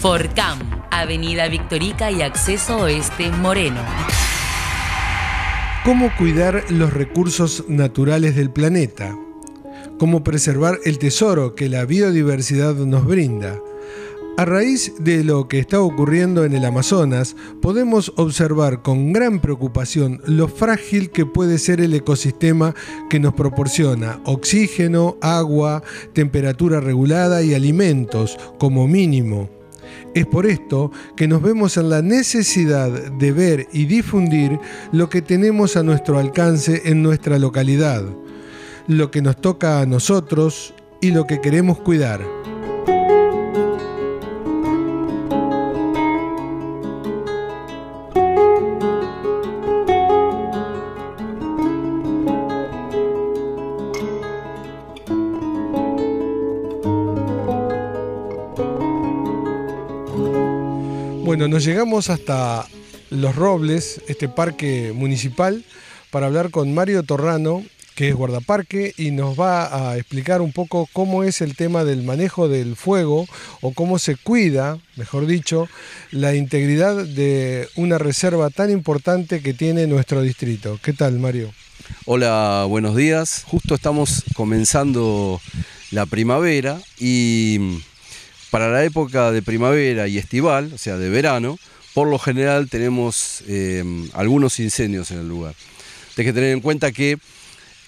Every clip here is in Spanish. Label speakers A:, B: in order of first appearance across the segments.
A: Forcam, Avenida Victorica y acceso oeste Moreno.
B: ¿Cómo cuidar los recursos naturales del planeta? ¿Cómo preservar el tesoro que la biodiversidad nos brinda? A raíz de lo que está ocurriendo en el Amazonas, podemos observar con gran preocupación lo frágil que puede ser el ecosistema que nos proporciona oxígeno, agua, temperatura regulada y alimentos como mínimo. Es por esto que nos vemos en la necesidad de ver y difundir lo que tenemos a nuestro alcance en nuestra localidad, lo que nos toca a nosotros y lo que queremos cuidar. Bueno, nos llegamos hasta Los Robles, este parque municipal, para hablar con Mario Torrano, que es guardaparque, y nos va a explicar un poco cómo es el tema del manejo del fuego o cómo se cuida, mejor dicho, la integridad de una reserva tan importante que tiene nuestro distrito. ¿Qué tal, Mario?
A: Hola, buenos días. Justo estamos comenzando la primavera y para la época de primavera y estival, o sea, de verano, por lo general tenemos eh, algunos incendios en el lugar. Tienes que tener en cuenta que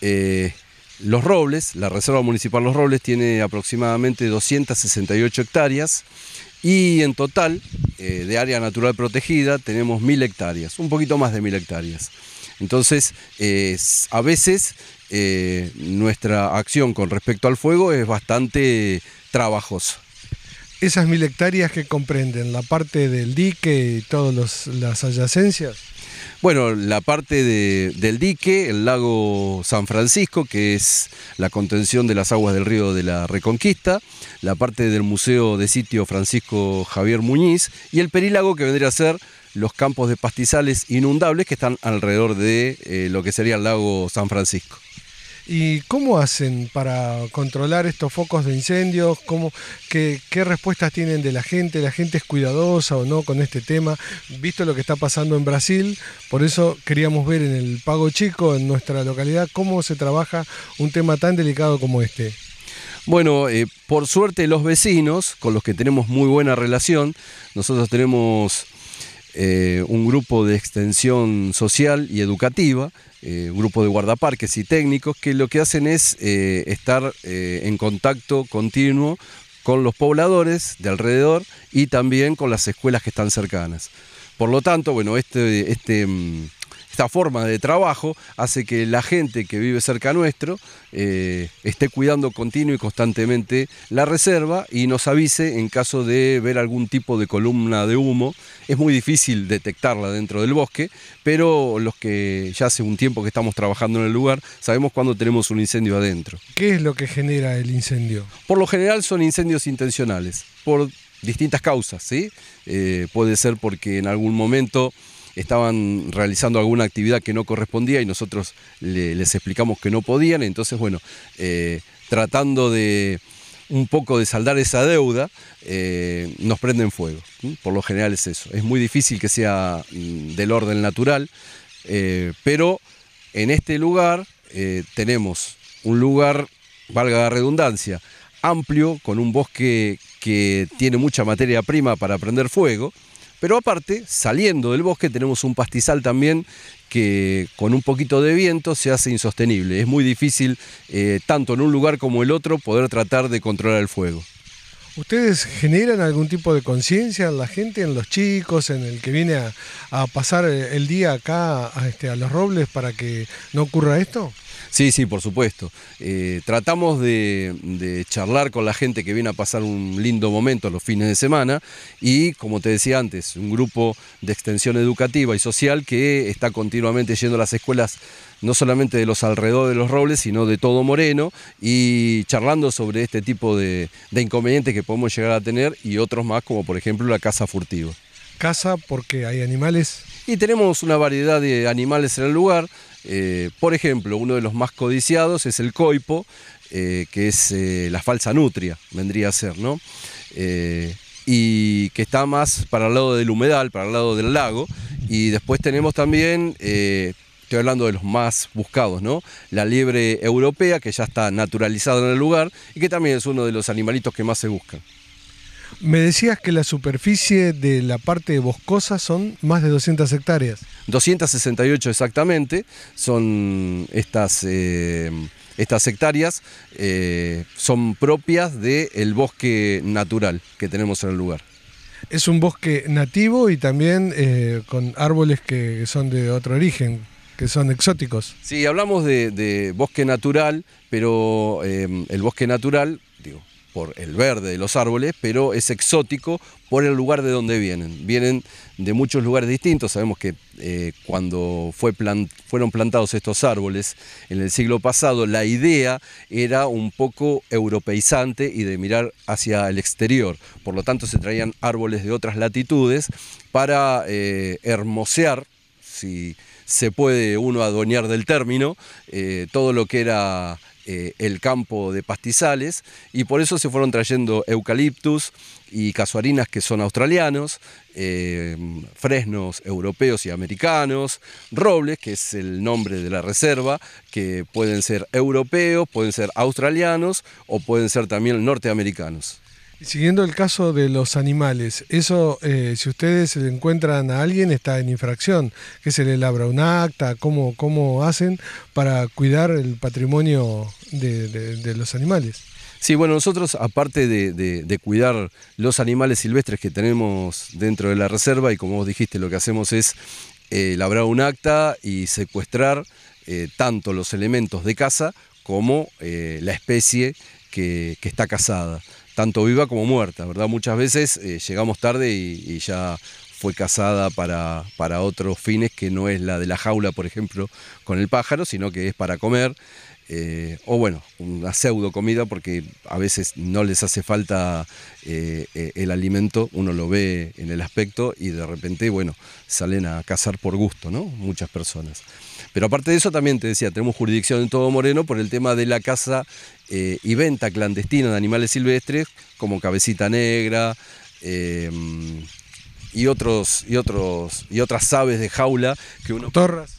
A: eh, los Robles, la Reserva Municipal Los Robles, tiene aproximadamente 268 hectáreas y en total eh, de área natural protegida tenemos 1000 hectáreas, un poquito más de 1000 hectáreas. Entonces, a veces nuestra acción con respecto al fuego es bastante trabajosa
B: esas mil hectáreas que comprenden la parte del dique y todas las adyacencias?
A: Bueno, la parte del dique, el lago San Francisco, que es la contención de las aguas del río de la Reconquista, la parte del Museo de Sitio Francisco Javier Muñiz y el perílago que vendría a ser los campos de pastizales inundables que están alrededor de eh, lo que sería el lago San Francisco.
B: ¿Y cómo hacen para controlar estos focos de incendios? ¿Cómo, qué, respuestas tienen de la gente? ¿La gente es cuidadosa o no con este tema? Visto lo que está pasando en Brasil, por eso queríamos ver en el Pago Chico, en nuestra localidad, cómo se trabaja un tema tan delicado como este.
A: Bueno, eh, por suerte los vecinos, con los que tenemos muy buena relación, nosotros tenemos eh, un grupo de extensión social y educativa, un eh, grupo de guardaparques y técnicos que lo que hacen es eh, estar en contacto continuo con los pobladores de alrededor y también con las escuelas que están cercanas. Por lo tanto, bueno, este, este mm, esta forma de trabajo hace que la gente que vive cerca nuestro eh, esté cuidando continuo y constantemente la reserva y nos avise en caso de ver algún tipo de columna de humo. Es muy difícil detectarla dentro del bosque, pero los que ya hace un tiempo que estamos trabajando en el lugar sabemos cuando tenemos un incendio adentro.
B: ¿Qué es lo que genera el incendio?
A: Por lo general son incendios intencionales, por distintas causas, ¿sí? Eh, puede ser porque en algún momento estaban realizando alguna actividad que no correspondía y nosotros les explicamos que no podían. Entonces, bueno, eh, tratando de un poco de saldar esa deuda, eh, nos prenden fuego. Por lo general es eso. Es muy difícil que sea mm, del orden natural, eh, pero en este lugar tenemos un lugar, valga la redundancia, amplio, con un bosque que tiene mucha materia prima para prender fuego. Pero aparte, saliendo del bosque, tenemos un pastizal también que con un poquito de viento se hace insostenible. Es muy difícil, eh, tanto en un lugar como el otro, poder tratar de controlar el fuego.
B: ¿Ustedes generan algún tipo de conciencia en la gente, en los chicos, en el que viene a, pasar eh, el día acá este, a los robles para que no ocurra esto?
A: Sí, sí, por supuesto. Eh, tratamos de, charlar con la gente que viene a pasar un lindo momento los fines de semana y, como te decía antes, un grupo de extensión educativa y social que está continuamente yendo a las escuelas no solamente de los alrededores de los robles, sino de todo Moreno, y charlando sobre este tipo de, de inconvenientes que podemos llegar a tener y otros más, como por ejemplo la casa furtiva.
B: Casa porque hay animales.
A: Y tenemos una variedad de animales en el lugar, eh, por ejemplo, uno de los más codiciados es el coipo, eh, que es eh, la falsa nutria, vendría a ser, ¿no? y que está más para el lado del humedal, para el lado del lago. Y después tenemos también estoy hablando de los más buscados, ¿no? La liebre europea, que ya está naturalizada en el lugar y que también es uno de los animalitos que más se buscan.
B: Me decías que la superficie de la parte boscosa son más de 200 hectáreas.
A: 268 exactamente, son estas, eh, estas hectáreas, eh, son propias del bosque natural que tenemos en el lugar.
B: Es un bosque nativo y también eh, con árboles que son de otro origen, que son exóticos.
A: Sí, hablamos de, de bosque natural, pero el bosque natural, digo, por el verde de los árboles, pero es exótico por el lugar de donde vienen. Vienen de muchos lugares distintos. Sabemos que eh, cuando fueron plantados estos árboles en el siglo pasado, la idea era un poco europeizante y de mirar hacia el exterior. Por lo tanto, se traían árboles de otras latitudes para eh, hermosear, si se puede uno adueñar del término, eh, todo lo que era eh, el campo de pastizales y por eso se fueron trayendo eucaliptus y casuarinas que son australianos, eh, fresnos europeos y americanos, robles, que es el nombre de la reserva, que pueden ser europeos, pueden ser australianos o pueden ser también norteamericanos.
B: Siguiendo el caso de los animales, eso, eh, si ustedes encuentran a alguien, está en infracción, que se le labra un acta, cómo, hacen para cuidar el patrimonio de, los animales.
A: Sí, bueno, nosotros aparte de, cuidar los animales silvestres que tenemos dentro de la reserva, y como vos dijiste, lo que hacemos es eh, labrar un acta y secuestrar eh, tanto los elementos de caza como la especie que, que, está cazada tanto viva como muerta, ¿verdad? Muchas veces eh, llegamos tarde y, ya fue cazada para, para otros fines que no es la de la jaula, por ejemplo, con el pájaro, sino que es para comer. Eh, o bueno, una pseudo comida porque a veces no les hace falta eh, eh, el alimento, uno lo ve en el aspecto y de repente, bueno, salen a cazar por gusto, ¿no? Muchas personas. Pero aparte de eso también te decía, tenemos jurisdicción en todo Moreno por el tema de la caza y venta clandestina de animales silvestres como cabecita negra em, y otros y otros y otras aves de jaula que uno torras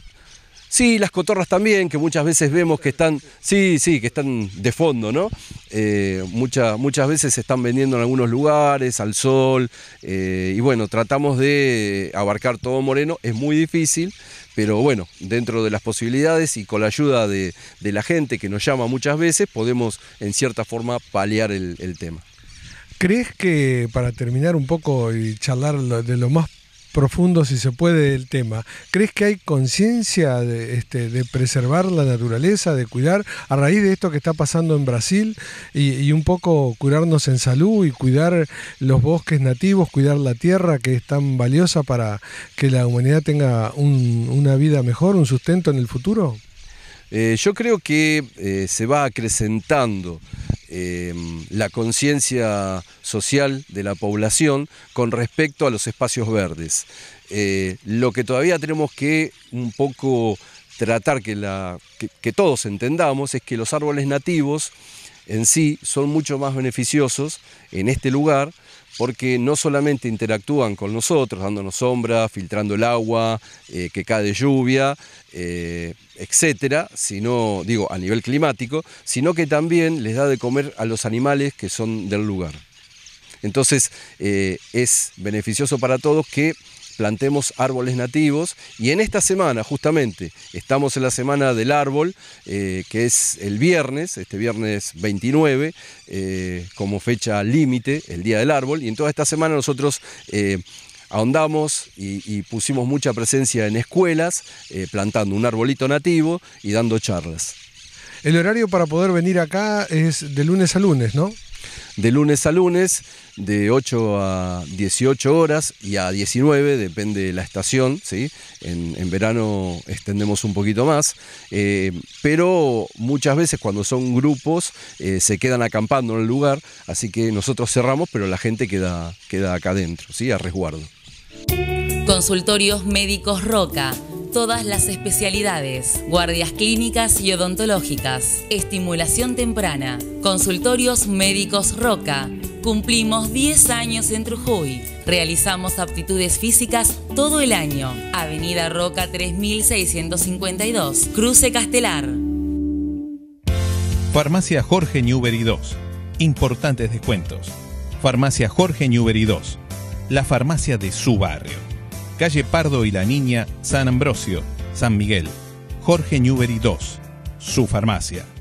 A: Sí, las cotorras también, que muchas veces vemos que están, sí, sí, que están de fondo, ¿no? Eh, muchas veces se están vendiendo en algunos lugares, al sol, eh, y bueno, tratamos de abarcar todo Moreno, es muy difícil, pero bueno, dentro de las posibilidades y con la ayuda de, la gente que nos llama muchas veces, podemos en cierta forma paliar el tema. ¿Crees que,
B: para terminar un poco y charlar de lo más profundo, si se puede, el tema. ¿Crees que hay conciencia este, de, preservar la naturaleza, de cuidar, a raíz de esto que está pasando en Brasil, y, un poco curarnos en salud y cuidar los bosques nativos, cuidar la tierra que es tan valiosa para que la humanidad tenga una vida mejor, un sustento en el futuro?
A: Eh, yo creo que eh, se va acrecentando Em, la conciencia social de la población con respecto a los espacios verdes. Eh, lo que todavía tenemos que un poco tratar que, la, que, todos entendamos es que los árboles nativos en sí son mucho más beneficiosos en este lugar porque no solamente interactúan con nosotros, dándonos sombra, filtrando el agua, eh, que cae lluvia, eh, etcétera, sino, digo, a nivel climático, sino que también les da de comer a los animales que son del lugar. Entonces, eh, es beneficioso para todos que plantemos árboles nativos y en esta semana justamente estamos en la semana del árbol eh, que es el viernes, este viernes 29 eh, como fecha límite, el día del árbol y en toda esta semana nosotros ahondamos y, pusimos mucha presencia en escuelas, eh, plantando un arbolito nativo y dando charlas.
B: El horario para poder venir acá es de lunes a lunes, ¿no?
A: de lunes a lunes, de 8 a 18 horas y a 19, depende de la estación, en, verano extendemos un poquito más, eh, pero muchas veces cuando son grupos eh, se quedan acampando en el lugar, así que nosotros cerramos, pero la gente queda, queda acá adentro, ¿sí? a resguardo. Consultorios Médicos Roca. Todas las especialidades, guardias clínicas y odontológicas, estimulación temprana, consultorios médicos Roca. Cumplimos 10 años en Trujuy. Realizamos aptitudes físicas todo el año. Avenida Roca 3652, Cruce Castelar.
B: Farmacia Jorge Newbery 2. Importantes descuentos. Farmacia Jorge Newbery 2. La farmacia de su barrio calle Pardo y La Niña, San Ambrosio, San Miguel, Jorge Newbery 2, su farmacia.